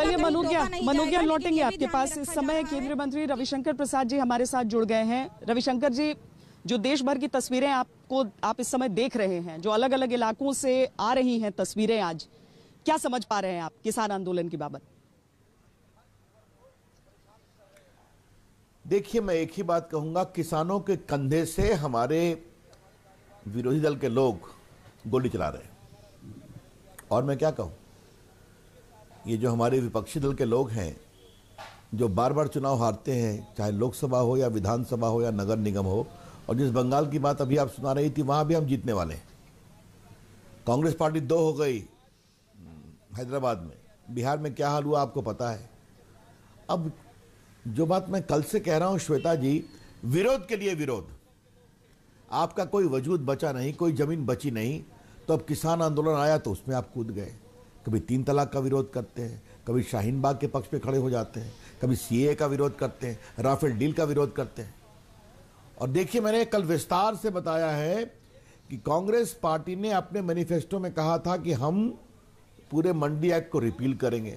चलिए तो मनुज्ञा लौटेंगे आपके पास इस समय केंद्रीय मंत्री रविशंकर प्रसाद जी हमारे साथ जुड़ गए हैं रविशंकर जी जो देश भर की तस्वीरें आपको आप इस समय देख रहे हैं जो अलग अलग इलाकों से आ रही हैं तस्वीरें आज क्या समझ पा रहे हैं आप किसान आंदोलन की बाबत देखिए मैं एक ही बात कहूंगा किसानों के कंधे से हमारे विरोधी दल के लोग गोली चला रहे हैं और मैं क्या कहूं ये जो हमारे विपक्षी दल के लोग हैं जो बार बार चुनाव हारते हैं चाहे लोकसभा हो या विधानसभा हो या नगर निगम हो और जिस बंगाल की बात अभी आप सुना रही थी वहाँ भी हम जीतने वाले हैं कांग्रेस पार्टी दो हो गई हैदराबाद में बिहार में क्या हाल हुआ आपको पता है अब जो बात मैं कल से कह रहा हूँ श्वेता जी विरोध के लिए विरोध आपका कोई वजूद बचा नहीं कोई ज़मीन बची नहीं तो अब किसान आंदोलन आया तो उसमें आप कूद गए कभी तीन तलाक का विरोध करते हैं कभी शाहीन बाग के पक्ष पे खड़े हो जाते हैं कभी सी का विरोध करते हैं राफेल डील का विरोध करते हैं और देखिए मैंने कल विस्तार से बताया है कि कांग्रेस पार्टी ने अपने मैनिफेस्टो में कहा था कि हम पूरे मंडी एक्ट को रिपील करेंगे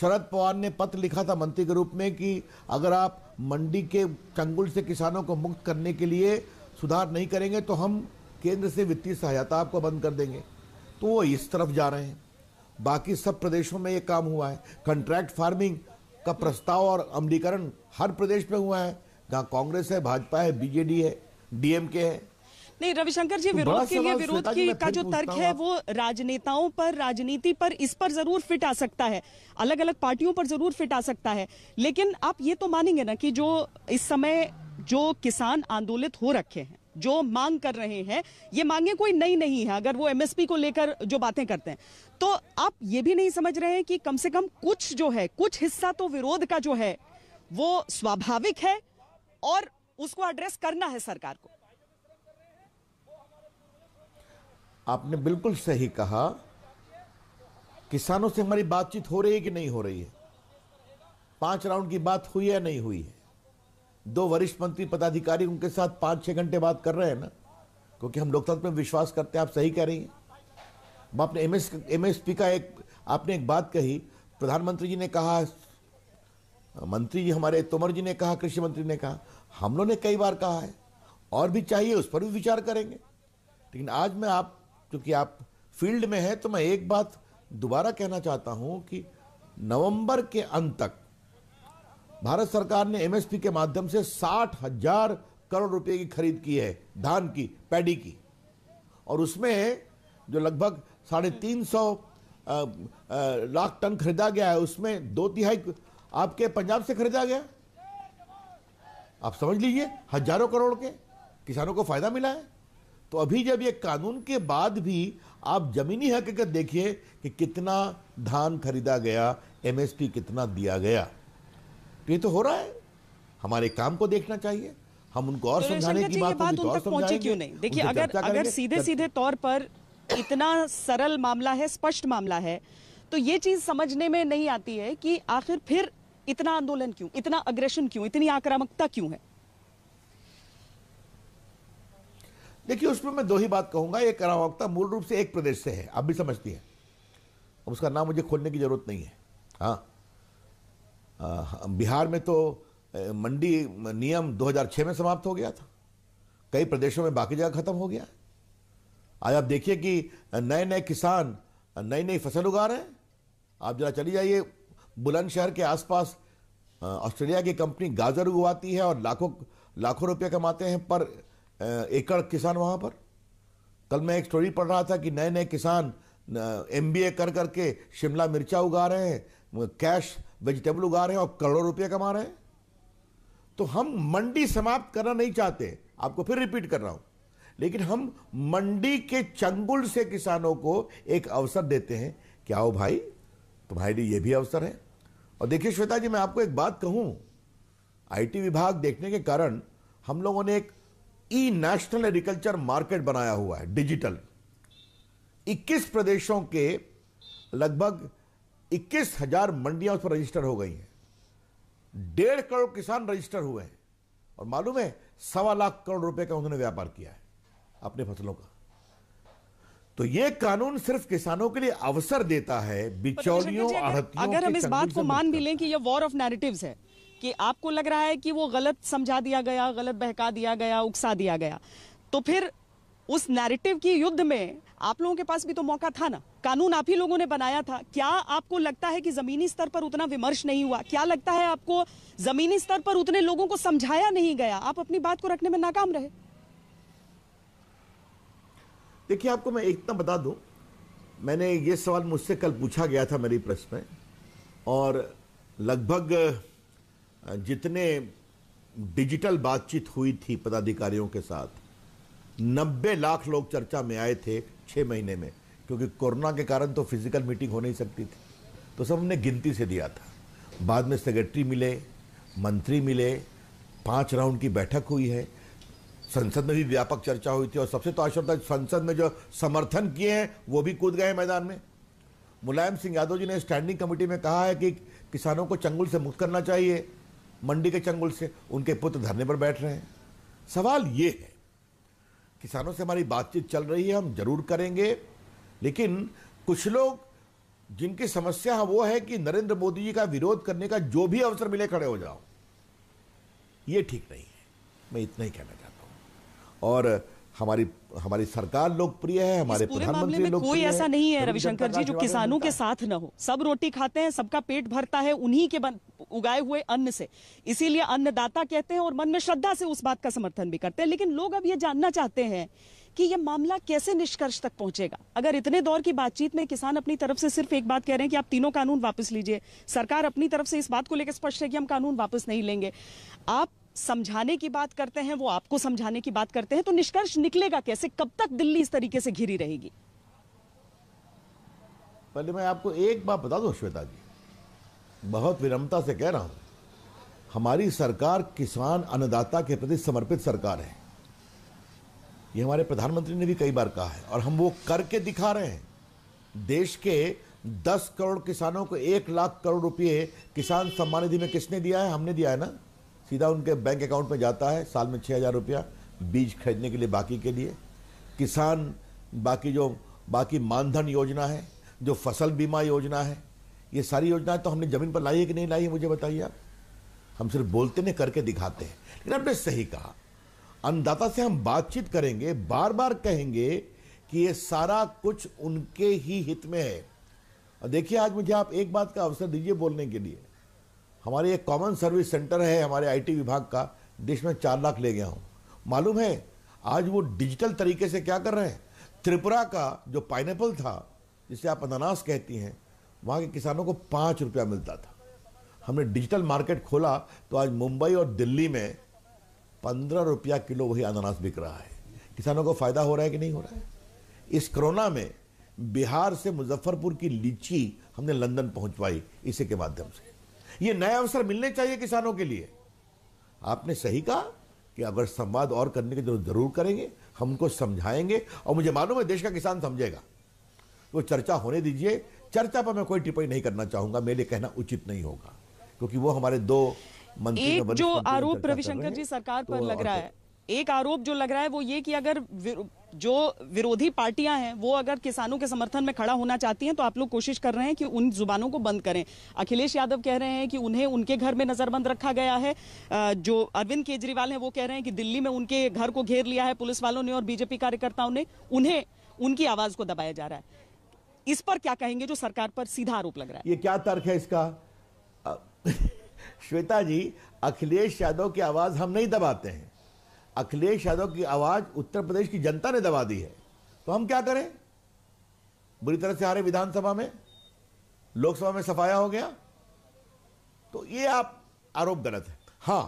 शरद पवार ने पत्र लिखा था मंत्री के रूप में कि अगर आप मंडी के चंगुल से किसानों को मुक्त करने के लिए सुधार नहीं करेंगे तो हम केंद्र से वित्तीय सहायता आपको बंद कर देंगे तो वो इस तरफ जा रहे हैं बाकी सब प्रदेशों में ये काम हुआ है कंट्रैक्ट फार्मिंग का प्रस्ताव और अमलीकरण हर प्रदेश में हुआ है जहाँ कांग्रेस है भाजपा है बीजेडी है डीएमके है नहीं रविशंकर जी तो विरोध के लिए विरोध की का जो तर्क है वो राजनेताओं पर राजनीति पर इस पर जरूर फिट आ सकता है अलग अलग पार्टियों पर जरूर फिट आ सकता है लेकिन आप ये तो मानेंगे ना कि जो इस समय जो किसान आंदोलित हो रखे हैं जो मांग कर रहे हैं ये मांगे कोई नई नहीं, नहीं है अगर वो एमएसपी को लेकर जो बातें करते हैं तो आप ये भी नहीं समझ रहे हैं कि कम से कम कुछ जो है कुछ हिस्सा तो विरोध का जो है वो स्वाभाविक है और उसको एड्रेस करना है सरकार को आपने बिल्कुल सही कहा किसानों से हमारी बातचीत हो रही है कि नहीं हो रही है पांच राउंड की बात हुई है नहीं हुई है दो वरिष्ठ मंत्री पदाधिकारी उनके साथ पांच छह घंटे बात कर रहे हैं ना क्योंकि हम लोकतंत्र में विश्वास करते हैं आप सही कह रही हैं आपने एम एस पी का एक आपने एक बात कही प्रधानमंत्री जी ने कहा मंत्री जी हमारे तोमर जी ने कहा कृषि मंत्री ने कहा हम लोग ने कई बार कहा है और भी चाहिए उस पर भी विचार करेंगे लेकिन आज मैं आप क्योंकि आप फील्ड में हैं तो मैं एक बात दोबारा कहना चाहता हूं कि नवंबर के अंत तक भारत सरकार ने एमएसपी के माध्यम से साठ हजार करोड़ रुपए की खरीद की है धान की पैडी की और उसमें जो लगभग साढ़े तीन सौ लाख टन खरीदा गया है उसमें दो तिहाई आपके पंजाब से खरीदा गया आप समझ लीजिए हजारों करोड़ के किसानों को फायदा मिला है तो अभी जब ये कानून के बाद भी आप ज़मीनी हकीकत देखिए कि कितना धान खरीदा गया एमएसपी कितना दिया गया तो ये तो हो रहा है हमारे काम को देखना चाहिए हम उनको और तो समझाने की बात, बात तो उन तक पहुंचे क्यों नहीं देखिए अगर अगर सीधे सीधे तौर पर इतना सरल मामला है स्पष्ट मामला है तो ये चीज समझने में नहीं आती है कि आखिर फिर इतना आंदोलन क्यों इतना अग्रेशन क्यों इतनी आक्रामकता क्यों है देखिए उसमें मैं दो ही बात कहूंगा ये आक्रामकता मूल रूप से एक प्रदेश से है आप भी समझती है उसका नाम मुझे खोलने की जरूरत नहीं है हाँ बिहार में तो मंडी नियम 2006 में समाप्त हो गया था कई प्रदेशों में बाकी जगह खत्म हो गया है आज आप देखिए कि नए नए किसान नई नई फसल उगा रहे हैं आप जरा चली जाइए बुलंदशहर के आसपास ऑस्ट्रेलिया की कंपनी गाजर उगवाती है और लाखों लाखों रुपये कमाते हैं पर एकड़ किसान वहाँ पर कल मैं एक स्टोरी पढ़ रहा था कि नए नए किसान एम कर करके शिमला मिर्चा उगा रहे हैं कैश वेजिटेबल उगा रहे हैं और करोड़ों रुपये कमा रहे हैं तो हम मंडी समाप्त करना नहीं चाहते आपको फिर रिपीट कर रहा हूं लेकिन हम मंडी के चंगुल से किसानों को एक अवसर देते हैं क्या हो भाई तुम्हारे लिए यह भी अवसर है और देखिए श्वेता जी मैं आपको एक बात कहूं आईटी विभाग देखने के कारण हम लोगों ने एक ई नेशनल एग्रीकल्चर मार्केट बनाया हुआ है डिजिटल 21 प्रदेशों के लगभग इक्कीस हजार मंडियां उस पर रजिस्टर हो गई हैं डेढ़ करोड़ किसान रजिस्टर हुए हैं और मालूम है सवा लाख करोड़ रुपए का उन्होंने व्यापार किया है अपने फसलों का तो ये कानून सिर्फ किसानों के लिए अवसर देता है बिचौलियों अगर, अगर हम इस बात को मान भी लें कि ये वॉर ऑफ नैरेटिव है कि आपको लग रहा है कि वो गलत समझा दिया गया गलत बहका दिया गया उकसा दिया गया तो फिर उस नैरेटिव की युद्ध में आप लोगों के पास भी तो मौका था ना कानून आप ही लोगों ने बनाया था क्या आपको लगता है कि जमीनी स्तर पर उतना विमर्श नहीं हुआ क्या लगता है आपको जमीनी स्तर पर उतने लोगों को समझाया नहीं गया आप अपनी बात को रखने में नाकाम रहे देखिए आपको मैं इतना बता दू मैंने ये सवाल मुझसे कल पूछा गया था मेरी प्रेस में और लगभग जितने डिजिटल बातचीत हुई थी पदाधिकारियों के साथ नब्बे लाख लोग चर्चा में आए थे छः महीने में क्योंकि कोरोना के कारण तो फिजिकल मीटिंग हो नहीं सकती थी तो सब हमने गिनती से दिया था बाद में सेक्रेटरी मिले मंत्री मिले पाँच राउंड की बैठक हुई है संसद में भी व्यापक चर्चा हुई थी और सबसे तो आश्चर्य संसद में जो समर्थन किए हैं वो भी कूद गए मैदान में मुलायम सिंह यादव जी ने स्टैंडिंग कमेटी में कहा है कि किसानों को चंगुल से मुक्त करना चाहिए मंडी के चंगुल से उनके पुत्र धरने पर बैठ रहे हैं सवाल ये है किसानों से हमारी बातचीत चल रही है हम जरूर करेंगे लेकिन कुछ लोग जिनकी समस्या है वो है कि नरेंद्र मोदी जी का विरोध करने का जो भी अवसर मिले खड़े हो जाओ ये ठीक नहीं है मैं इतना ही कहना चाहता हूँ और हमारी हमारी सरकार लोकप्रिय है हमारे पूरे मामले में कोई ऐसा नहीं है रविशंकर जी जो किसानों के साथ ना हो सब रोटी खाते हैं सबका पेट भरता है उन्हीं के उगाए हुए अन्न से इसीलिए अन्नदाता कहते हैं और मन में श्रद्धा से उस बात का समर्थन भी करते हैं लेकिन लोग अब ये जानना चाहते हैं कि यह मामला कैसे निष्कर्ष तक पहुंचेगा अगर इतने दौर की बातचीत में किसान अपनी तरफ से सिर्फ एक बात कह रहे हैं कि आप तीनों कानून वापस लीजिए सरकार अपनी तरफ से इस बात को लेकर स्पष्ट है कि हम कानून वापस नहीं लेंगे आप समझाने की बात करते हैं वो आपको समझाने की बात करते हैं तो निष्कर्ष निकलेगा कैसे कब तक दिल्ली इस तरीके से घिरी रहेगी पहले मैं आपको एक बात बता दूं श्वेता जी बहुत विनम्रता से कह रहा हूँ हमारी सरकार किसान अन्नदाता के प्रति समर्पित सरकार है ये हमारे प्रधानमंत्री ने भी कई बार कहा है और हम वो करके दिखा रहे हैं देश के 10 करोड़ किसानों को एक लाख करोड़ रुपए किसान सम्मान निधि में किसने दिया है हमने दिया है ना सीधा उनके बैंक अकाउंट में जाता है साल में छः हज़ार रुपया बीज खरीदने के लिए बाकी के लिए किसान बाकी जो बाकी मानधन योजना है जो फसल बीमा योजना है ये सारी योजनाएं तो हमने ज़मीन पर लाई है कि नहीं लाई है मुझे बताइए आप हम सिर्फ बोलते नहीं करके दिखाते हैं लेकिन आपने सही कहा अन्नदाता से हम बातचीत करेंगे बार बार कहेंगे कि ये सारा कुछ उनके ही हित में है और देखिए आज मुझे आप एक बात का अवसर दीजिए बोलने के लिए हमारे एक कॉमन सर्विस सेंटर है हमारे आईटी विभाग का देश में चार लाख ले गया हूँ मालूम है आज वो डिजिटल तरीके से क्या कर रहे हैं त्रिपुरा का जो पाइनएप्पल था जिसे आप अनानास कहती हैं वहाँ के किसानों को पाँच रुपया मिलता था हमने डिजिटल मार्केट खोला तो आज मुंबई और दिल्ली में पंद्रह रुपया किलो वही अनानास बिक रहा है किसानों को फ़ायदा हो रहा है कि नहीं हो रहा है इस कोरोना में बिहार से मुजफ्फरपुर की लीची हमने लंदन पहुंचवाई इसी के माध्यम से ये नए अवसर मिलने चाहिए किसानों के लिए आपने सही कहा कि अगर संवाद और करने की जरूरत जरूर करेंगे हमको समझाएंगे और मुझे मालूम है देश का किसान समझेगा वो तो चर्चा होने दीजिए चर्चा पर मैं कोई टिप्पणी नहीं करना चाहूंगा मेरे कहना उचित नहीं होगा क्योंकि वो हमारे दो मंत्री एक जो आरोप रविशंकर जी सरकार तो पर लग रहा है एक आरोप जो लग रहा है वो ये कि अगर जो विरोधी पार्टियां हैं वो अगर किसानों के समर्थन में खड़ा होना चाहती हैं तो आप लोग कोशिश कर रहे हैं कि उन जुबानों को बंद करें अखिलेश यादव कह रहे हैं कि उन्हें उनके घर में नजरबंद रखा गया है जो अरविंद केजरीवाल हैं वो कह रहे हैं कि दिल्ली में उनके घर को घेर लिया है पुलिस वालों ने और बीजेपी कार्यकर्ताओं ने उन्हें उनकी आवाज को दबाया जा रहा है इस पर क्या कहेंगे जो सरकार पर सीधा आरोप लग रहा है ये क्या तर्क है इसका श्वेता जी अखिलेश यादव की आवाज हम नहीं दबाते हैं अखिलेश यादव की आवाज उत्तर प्रदेश की जनता ने दबा दी है तो हम क्या करें बुरी तरह से हारे विधानसभा में लोकसभा में सफाया हो गया तो ये आप आरोप गलत है हाँ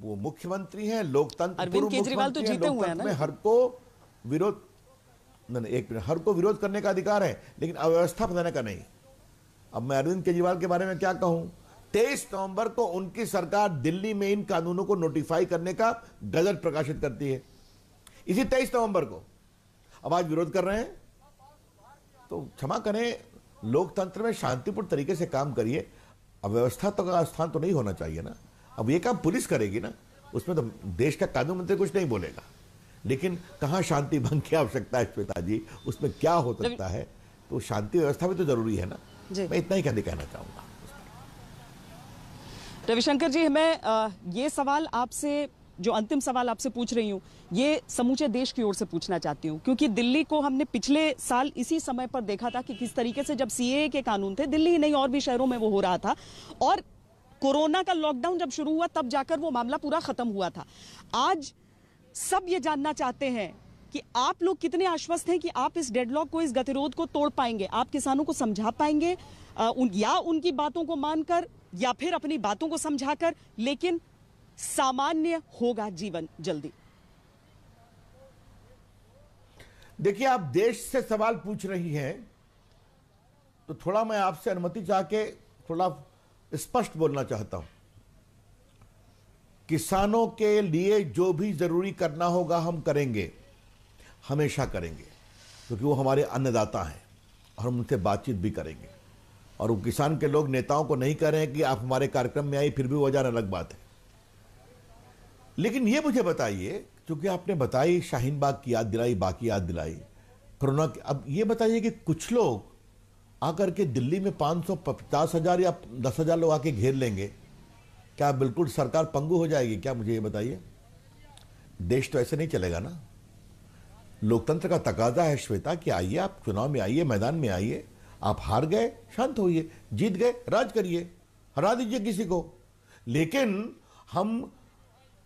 वो मुख्यमंत्री हैं लोकतंत्र अरविंद केजरीवाल तो जीते हुए हैं ना हर को विरोध नहीं एक मिनट हर को विरोध करने का अधिकार है लेकिन अव्यवस्था फैलाने का नहीं अब मैं अरविंद केजरीवाल के बारे में क्या कहूं तेईस नवंबर को उनकी सरकार दिल्ली में इन कानूनों को नोटिफाई करने का गजट प्रकाशित करती है इसी तेईस नवंबर को अब आज विरोध कर रहे हैं तो क्षमा करें लोकतंत्र में शांतिपूर्ण तरीके से काम करिए अव्यवस्था तो का स्थान तो नहीं होना चाहिए ना अब ये काम पुलिस करेगी ना उसमें तो देश का कानून मंत्री कुछ नहीं बोलेगा लेकिन कहाँ शांति भंग की आवश्यकता है श्वेता जी उसमें क्या हो सकता है तो शांति व्यवस्था भी तो जरूरी है ना मैं इतना ही कहने कहना चाहूंगा रविशंकर जी मैं ये सवाल आपसे जो अंतिम सवाल आपसे पूछ रही हूँ ये समूचे देश की ओर से पूछना चाहती हूँ क्योंकि दिल्ली को हमने पिछले साल इसी समय पर देखा था कि किस तरीके से जब सी के कानून थे दिल्ली ही नहीं और भी शहरों में वो हो रहा था और कोरोना का लॉकडाउन जब शुरू हुआ तब जाकर वो मामला पूरा खत्म हुआ था आज सब ये जानना चाहते हैं कि आप लोग कितने आश्वस्त हैं कि आप इस डेडलॉक को इस गतिरोध को तोड़ पाएंगे आप किसानों को समझा पाएंगे आ, उन, या उनकी बातों को मानकर या फिर अपनी बातों को समझाकर लेकिन सामान्य होगा जीवन जल्दी देखिए आप देश से सवाल पूछ रही हैं तो थोड़ा मैं आपसे अनुमति चाह के थोड़ा स्पष्ट बोलना चाहता हूं किसानों के लिए जो भी ज़रूरी करना होगा हम करेंगे हमेशा करेंगे क्योंकि तो वो हमारे अन्नदाता हैं और हम उनसे बातचीत भी करेंगे और वो किसान के लोग नेताओं को नहीं कह रहे हैं कि आप हमारे कार्यक्रम में आई फिर भी वजह अलग बात है लेकिन ये मुझे बताइए क्योंकि आपने बताई शाहीन बाग की याद दिलाई बाकी याद दिलाई कोरोना की अब ये बताइए कि कुछ लोग आकर के दिल्ली में पाँच सौ पचास हज़ार या दस हज़ार लोग आके घेर लेंगे क्या बिल्कुल सरकार पंगु हो जाएगी क्या मुझे ये बताइए देश तो ऐसे नहीं चलेगा ना लोकतंत्र का तकाजा है श्वेता कि आइए आप चुनाव में आइए मैदान में आइए आप हार गए शांत होइए जीत गए राज करिए हरा दीजिए किसी को लेकिन हम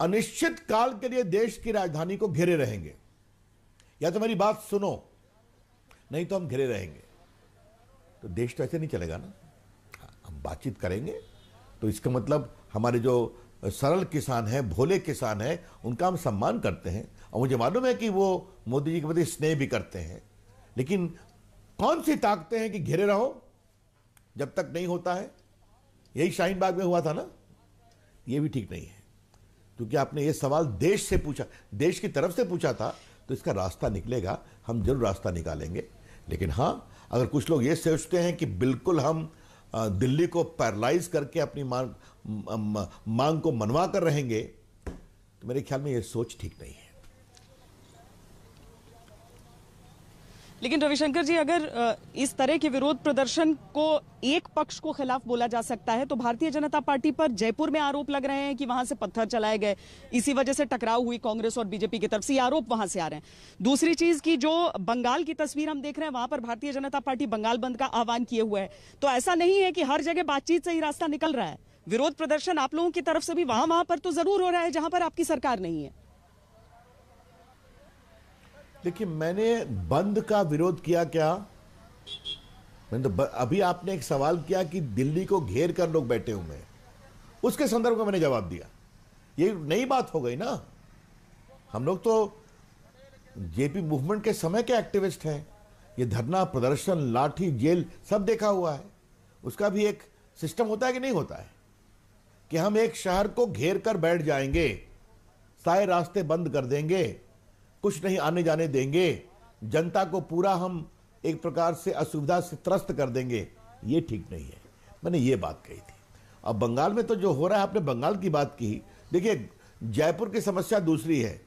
अनिश्चित काल के लिए देश की राजधानी को घेरे रहेंगे या तो मेरी बात सुनो नहीं तो हम घेरे रहेंगे तो देश तो ऐसे नहीं चलेगा ना हम बातचीत करेंगे तो इसका मतलब हमारे जो सरल किसान हैं भोले किसान हैं उनका हम सम्मान करते हैं और मुझे मालूम है कि वो मोदी जी के प्रति स्नेह भी करते हैं लेकिन कौन सी ताकतें हैं कि घेरे रहो जब तक नहीं होता है यही शाहीन बाग में हुआ था ना ये भी ठीक नहीं है क्योंकि आपने ये सवाल देश से पूछा देश की तरफ से पूछा था तो इसका रास्ता निकलेगा हम जरूर रास्ता निकालेंगे लेकिन हाँ अगर कुछ लोग ये सोचते हैं कि बिल्कुल हम दिल्ली को पैरलाइज करके अपनी मांग मांग को मनवा कर रहेंगे तो मेरे ख्याल में ये सोच ठीक नहीं है लेकिन रविशंकर जी अगर इस तरह के विरोध प्रदर्शन को एक पक्ष को खिलाफ बोला जा सकता है तो भारतीय जनता पार्टी पर जयपुर में आरोप लग रहे हैं कि वहां से पत्थर चलाए गए इसी वजह से टकराव हुई कांग्रेस और बीजेपी की तरफ से आरोप वहां से आ रहे हैं दूसरी चीज की जो बंगाल की तस्वीर हम देख रहे हैं वहां पर भारतीय जनता पार्टी बंगाल बंद का आह्वान किए हुए है तो ऐसा नहीं है कि हर जगह बातचीत से ही रास्ता निकल रहा है विरोध प्रदर्शन आप लोगों की तरफ से भी वहां वहां पर तो जरूर हो रहा है जहां पर आपकी सरकार नहीं है देखिए मैंने बंद का विरोध किया क्या मैंने तो अभी आपने एक सवाल किया कि दिल्ली को घेर कर लोग बैठे हुए हैं उसके संदर्भ में मैंने जवाब दिया ये नई बात हो गई ना हम लोग तो जेपी मूवमेंट के समय के एक्टिविस्ट हैं ये धरना प्रदर्शन लाठी जेल सब देखा हुआ है उसका भी एक सिस्टम होता है कि नहीं होता है कि हम एक शहर को घेर कर बैठ जाएंगे सारे रास्ते बंद कर देंगे कुछ नहीं आने जाने देंगे जनता को पूरा हम एक प्रकार से असुविधा से त्रस्त कर देंगे ये ठीक नहीं है मैंने ये बात कही थी अब बंगाल में तो जो हो रहा है आपने बंगाल की बात की देखिए जयपुर की समस्या दूसरी है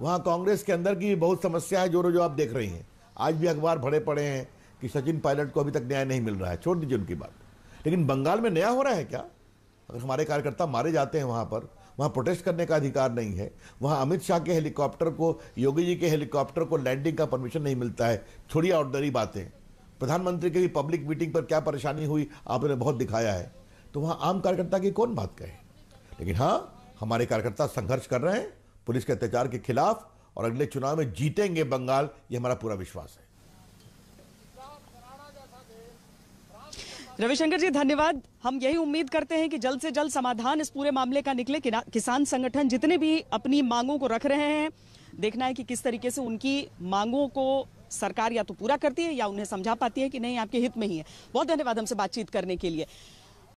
वहाँ कांग्रेस के अंदर की भी बहुत समस्या है जो जो आप देख रही हैं आज भी अखबार भरे पड़े हैं कि सचिन पायलट को अभी तक न्याय नहीं मिल रहा है छोड़ दीजिए उनकी बात लेकिन बंगाल में नया हो रहा है क्या अगर हमारे कार्यकर्ता मारे जाते हैं वहाँ पर वहाँ प्रोटेस्ट करने का अधिकार नहीं है वहाँ अमित शाह के हेलीकॉप्टर को योगी जी के हेलीकॉप्टर को लैंडिंग का परमिशन नहीं मिलता है थोड़ी ऑर्डनरी बातें प्रधानमंत्री की भी पब्लिक मीटिंग पर क्या परेशानी हुई आपने बहुत दिखाया है तो वहाँ आम कार्यकर्ता की कौन बात कहे लेकिन हाँ हमारे कार्यकर्ता संघर्ष कर रहे हैं पुलिस के अत्याचार के खिलाफ और अगले चुनाव में जीतेंगे बंगाल ये हमारा पूरा विश्वास है रविशंकर जी धन्यवाद हम यही उम्मीद करते हैं कि जल्द से जल्द समाधान इस पूरे मामले का निकले किसान संगठन जितने भी अपनी मांगों को रख रहे हैं देखना है कि किस तरीके से उनकी मांगों को सरकार या तो पूरा करती है या उन्हें समझा पाती है कि नहीं आपके हित में ही है बहुत धन्यवाद हमसे बातचीत करने के लिए